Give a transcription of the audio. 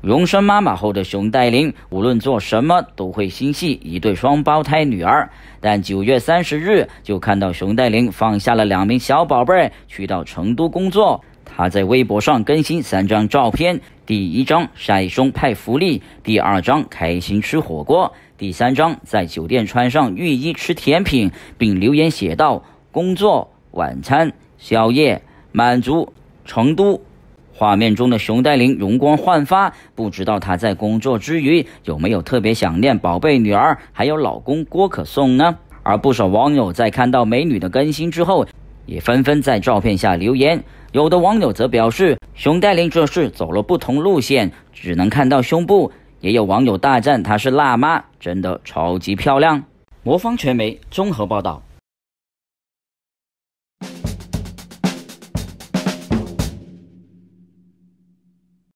容升妈妈后的熊黛林，无论做什么都会心系一对双胞胎女儿。但九月三十日就看到熊黛林放下了两名小宝贝，去到成都工作。她在微博上更新三张照片：第一张晒胸派福利，第二张开心吃火锅，第三张在酒店穿上浴衣吃甜品，并留言写道：“工作晚餐宵夜满足成都。”画面中的熊黛林容光焕发，不知道她在工作之余有没有特别想念宝贝女儿，还有老公郭可颂呢？而不少网友在看到美女的更新之后，也纷纷在照片下留言。有的网友则表示，熊黛林这是走了不同路线，只能看到胸部。也有网友大赞她是辣妈，真的超级漂亮。魔方传媒综合报道。